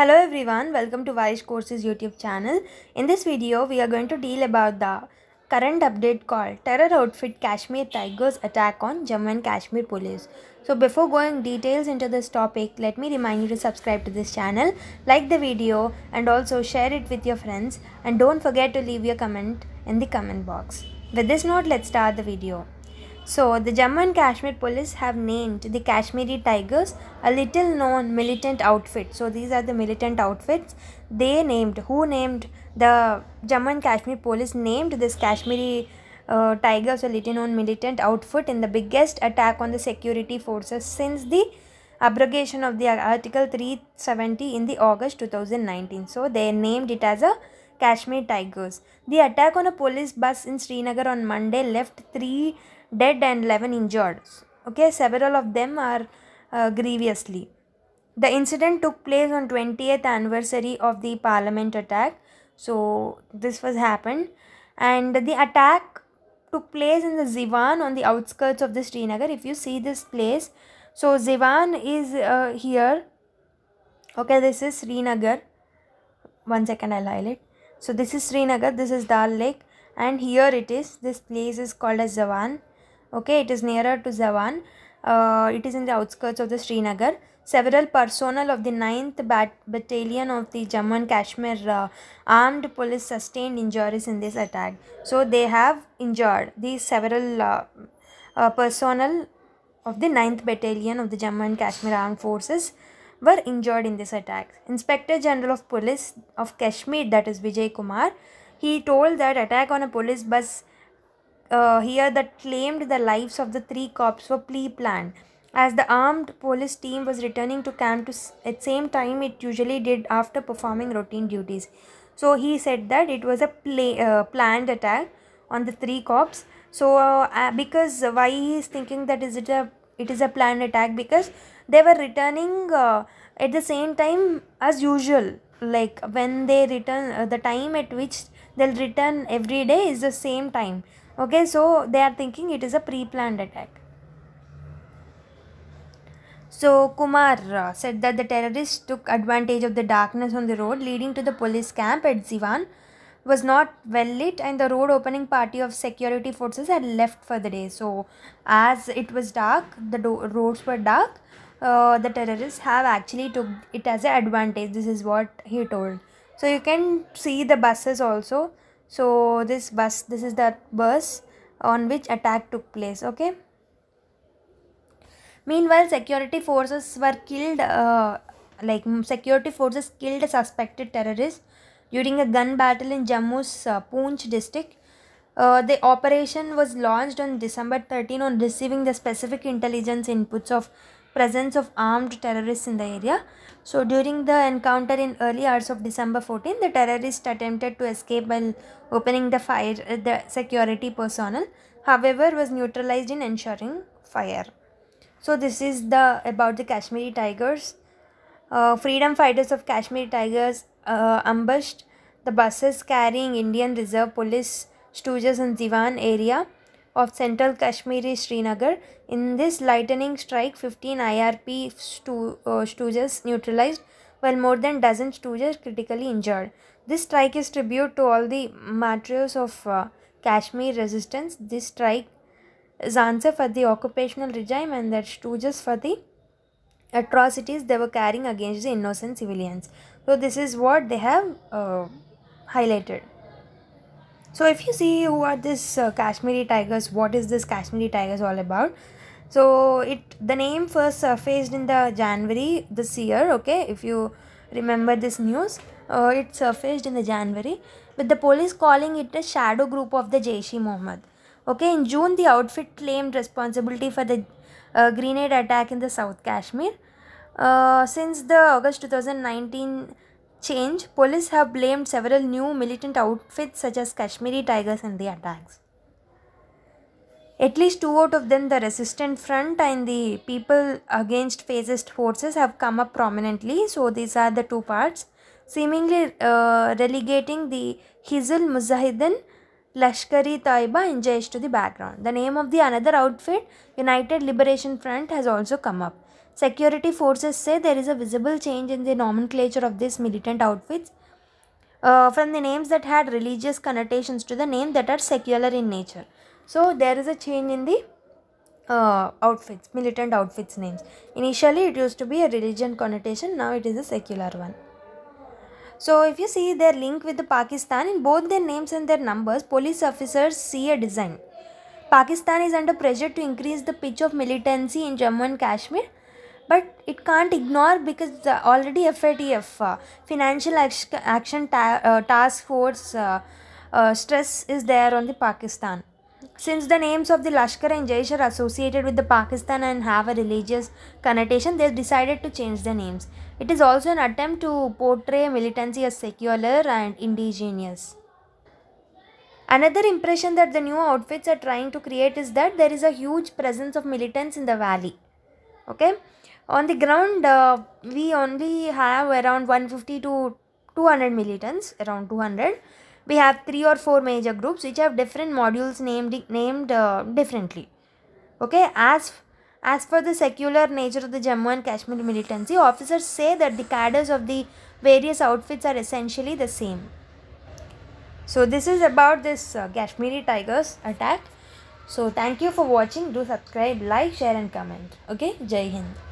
Hello everyone, welcome to Wise Courses YouTube channel. In this video, we are going to deal about the current update called Terror Outfit Kashmir Tigers Attack on Jammu and Kashmir Police. So before going details into this topic, let me remind you to subscribe to this channel, like the video and also share it with your friends and don't forget to leave your comment in the comment box. With this note, let's start the video. So, the Jammu and Kashmir police have named the Kashmiri Tigers a little known militant outfit. So, these are the militant outfits. They named, who named the Jammu and Kashmir police named this Kashmiri uh, Tigers a little known militant outfit in the biggest attack on the security forces since the abrogation of the Article 370 in the August 2019. So, they named it as a Kashmir Tigers. The attack on a police bus in Srinagar on Monday left three dead and 11 injured. Okay, several of them are uh, grievously. The incident took place on 20th anniversary of the parliament attack. So this was happened and the attack took place in the Zivan on the outskirts of the Srinagar. If you see this place, so Zivan is uh, here. Okay, this is Srinagar. One second, I'll highlight. So this is Srinagar, this is Dal Lake and here it is. This place is called as Zivan. Okay, it is nearer to Zawan. Uh, it is in the outskirts of the Srinagar. Several personnel of the 9th bat Battalion of the Jammu and Kashmir uh, Armed Police sustained injuries in this attack. So they have injured these several uh, uh, personnel of the 9th Battalion of the Jammu and Kashmir Armed Forces were injured in this attack. Inspector General of Police of Kashmir, that is Vijay Kumar, he told that attack on a police bus uh, here that claimed the lives of the three cops were plea planned As the armed police team was returning to camp to at same time it usually did after performing routine duties. So he said that it was a play, uh, planned attack on the three cops. So uh, uh, because why he is thinking that is it a it is a planned attack because they were returning uh, at the same time as usual. Like when they return, uh, the time at which they'll return every day is the same time okay so they are thinking it is a pre-planned attack so Kumar uh, said that the terrorists took advantage of the darkness on the road leading to the police camp at Zivan was not well lit and the road opening party of security forces had left for the day. So as it was dark, the roads were dark, uh, the terrorists have actually took it as an advantage. This is what he told. So you can see the buses also so this bus this is that bus on which attack took place okay meanwhile security forces were killed uh, like security forces killed suspected terrorists during a gun battle in Jammu's uh, Poonch district uh, the operation was launched on December 13 on receiving the specific intelligence inputs of presence of armed terrorists in the area. So during the encounter in early hours of December 14, the terrorists attempted to escape by opening the fire at uh, the security personnel. However, was neutralized in ensuring fire. So this is the about the Kashmiri Tigers. Uh, freedom fighters of Kashmir Tigers uh, ambushed the buses carrying Indian Reserve Police stooges in Zivan area of Central Kashmiri Srinagar. In this lightning strike, 15 IRP stu uh, stooges neutralized, while more than dozen stooges critically injured. This strike is tribute to all the martyrs of uh, Kashmir resistance. This strike is answer for the occupational regime and their stooges for the atrocities they were carrying against the innocent civilians. So this is what they have uh, highlighted. So if you see who are this uh, Kashmiri tigers, what is this Kashmiri tigers all about? So it the name first surfaced in the January this year. Okay, if you remember this news, uh, it surfaced in the January with the police calling it a shadow group of the Jaish-e Mohammed. Okay, in June the outfit claimed responsibility for the uh, grenade attack in the South Kashmir. Uh, since the August 2019 change, police have blamed several new militant outfits such as Kashmiri Tigers in the attacks. At least two out of them, the resistant front and the people against fascist forces, have come up prominently. So these are the two parts, seemingly uh, relegating the Hizul Mujahideen, Lashkari Taiba, and Jaish to the background. The name of the another outfit, United Liberation Front, has also come up. Security forces say there is a visible change in the nomenclature of these militant outfits uh, from the names that had religious connotations to the names that are secular in nature. So there is a change in the uh, outfits, militant outfits names. Initially it used to be a religion connotation, now it is a secular one. So if you see their link with the Pakistan in both their names and their numbers, police officers see a design. Pakistan is under pressure to increase the pitch of militancy in Jammu and Kashmir but it can't ignore because the already FATF, uh, Financial Action Ta uh, Task Force, uh, uh, stress is there on the Pakistan. Since the names of the Lashkar and Jaish are associated with the Pakistan and have a religious connotation, they've decided to change the names. It is also an attempt to portray militancy as secular and indigenous. Another impression that the new outfits are trying to create is that there is a huge presence of militants in the valley okay on the ground uh, we only have around 150 to 200 militants around 200 we have three or four major groups which have different modules named named uh, differently okay as as for the secular nature of the Jammu and Kashmir militancy, officers say that the cadres of the various outfits are essentially the same. So this is about this uh, Kashmiri Tigers attack. So thank you for watching. Do subscribe, like, share and comment. Okay? Jai Hind.